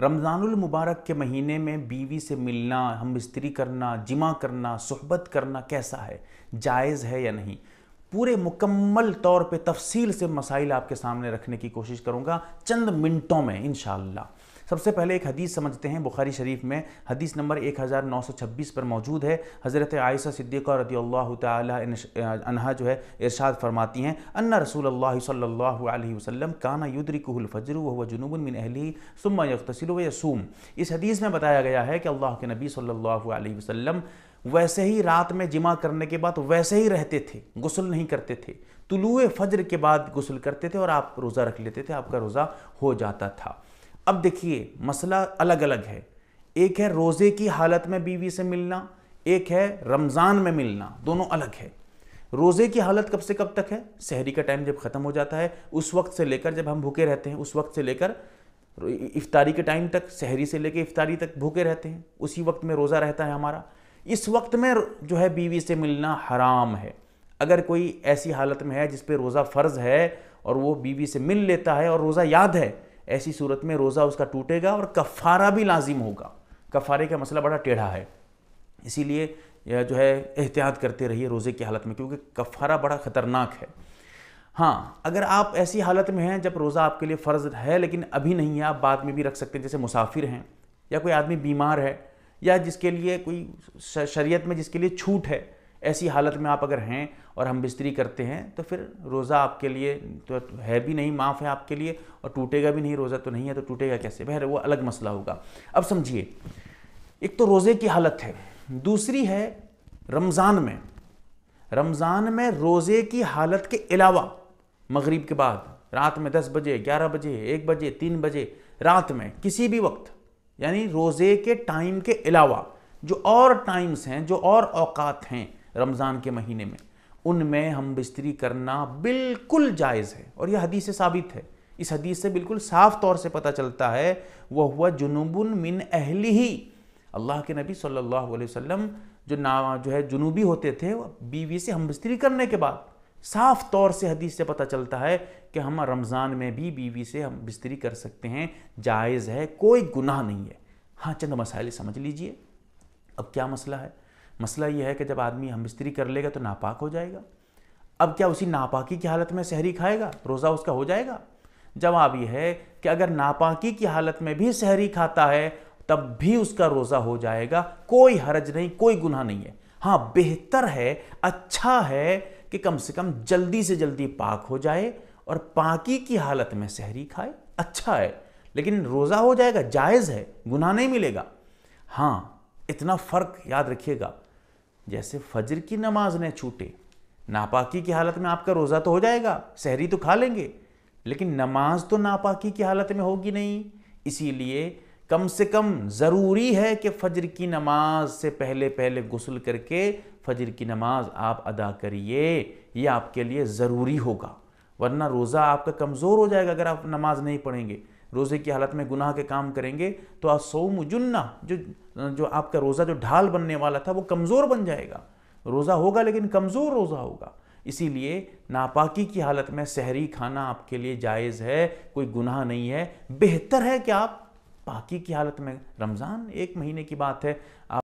रमज़ानुल मुबारक के महीने में बीवी से मिलना हम बिस्तरी करना जिमा करना सहबत करना कैसा है जायज़ है या नहीं पूरे मुकम्मल तौर पे तफसील से मसाइल आपके सामने रखने की कोशिश करूँगा चंद मिनटों में इन सबसे पहले एक हदीस समझते हैं बुखारी शरीफ में हदीस नंबर 1926 पर मौजूद है हज़रत आयसा सिद्दीक़ा रदी अल्लाह तहा जो है इरशाद फरमाती हैं अन्ना रसूल अल्लाह सल्ला वसम काना युद्रिकुल फजर वह जुनूबिन अहली सुम्मा यकतसिल यसूम इस हदीस में बताया गया है कि अल्लाह के नबी अलैहि वसल्लम वैसे ही रात में जिमा करने के बाद वैसे ही रहते थे गुसल नहीं करते थे तुलुए फजर के बाद गुसल करते थे और आप रोज़ा रख लेते थे आपका रोज़ा हो जाता था अब देखिए मसला अलग अलग है एक है रोज़े की हालत में बीवी से मिलना एक है रमज़ान में मिलना दोनों अलग है रोज़े की हालत कब से कब तक है शहरी का टाइम जब ख़त्म हो जाता है उस वक्त से लेकर जब हम भूखे रहते हैं उस वक्त से लेकर इफ्तारी के टाइम तक शहरी से लेकर इफ्तारी तक भूखे रहते हैं उसी वक्त में रोज़ा रहता है हमारा इस वक्त में जो है बीवी से मिलना हराम है अगर कोई ऐसी हालत में है जिस पर रोज़ा फ़र्ज़ है और वो बीवी से मिल लेता है और रोज़ा याद है ऐसी सूरत में रोज़ा उसका टूटेगा और कफ़ारा भी लाजिम होगा कफ़ारे का मसला बड़ा टेढ़ा है इसीलिए जो है एहतियात करते रहिए रोज़े की हालत में क्योंकि कफ़ारा बड़ा ख़तरनाक है हाँ अगर आप ऐसी हालत में हैं जब रोज़ा आपके लिए फ़र्ज़ है लेकिन अभी नहीं है आप बाद में भी रख सकते हैं जैसे मुसाफिर हैं या कोई आदमी बीमार है या जिसके लिए कोई शरीयत में जिसके लिए छूट है ऐसी हालत में आप अगर हैं और हम बिस्तरी करते हैं तो फिर रोज़ा आपके लिए तो है भी नहीं माफ़ है आपके लिए और टूटेगा भी नहीं रोज़ा तो नहीं है तो टूटेगा कैसे बहर वो अलग मसला होगा अब समझिए एक तो रोज़े की हालत है दूसरी है रमज़ान में रमज़ान में रोज़े की हालत के अलावा मगरिब के बाद रात में दस बजे ग्यारह बजे एक बजे तीन बजे रात में किसी भी वक्त यानी रोज़े के टाइम के अलावा जो और टाइम्स हैं जो और अवकात हैं रमज़ान के महीने में उनमें हम बिस्तरी करना बिल्कुल जायज़ है और यह हदीस से साबित है इस हदीस से बिल्कुल साफ तौर से पता चलता है वह हुआ जुनूबन मिन अहली ही अल्लाह के नबी सल्लल्लाहु अलैहि वसल्लम जो ना जो है जुनूबी होते थे बीवी से हम बिस्तरी करने के बाद साफ तौर से हदीस से पता चलता है कि हम रमज़ान में भी बीवी से हम बिस्तरी कर सकते हैं जायज़ है कोई गुनाह नहीं है हाँ चंद मसाइल समझ लीजिए अब क्या मसला है मसला यह है कि जब आदमी हम बिस्तरी कर लेगा तो नापाक हो जाएगा अब क्या उसी नापाकी की हालत में सहरी खाएगा रोज़ा उसका हो जाएगा जवाब यह है कि अगर नापाकी की हालत में भी सहरी खाता है तब भी उसका रोज़ा हो जाएगा कोई हरज नहीं कोई गुनाह नहीं है हाँ बेहतर है अच्छा है कि कम से कम जल्दी से जल्दी पाक हो जाए और पाकी की हालत में सहरी खाए अच्छा है लेकिन रोज़ा हो जाएगा जायज़ है गुनाह नहीं मिलेगा हाँ इतना फ़र्क याद रखिएगा जैसे फजर की नमाज न छूटे नापाकी की हालत में आपका रोज़ा तो हो जाएगा सहरी तो खा लेंगे लेकिन नमाज तो नापाकी की हालत में होगी नहीं इसीलिए कम से कम ज़रूरी है कि फजर की नमाज से पहले पहले गुसल करके फजर की नमाज आप अदा करिए ये आपके लिए ज़रूरी होगा वरना रोज़ा आपका कमज़ोर हो जाएगा अगर आप नमाज नहीं पढ़ेंगे रोज़े की हालत में गुनाह के काम करेंगे तो असोम जुन्ना जो जो आपका रोज़ा जो ढाल बनने वाला था वो कमज़ोर बन जाएगा रोज़ा होगा लेकिन कमज़ोर रोज़ा होगा इसीलिए नापाकी की हालत में सहरी खाना आपके लिए जायज़ है कोई गुनाह नहीं है बेहतर है कि आप पाकी की हालत में रमज़ान एक महीने की बात है आप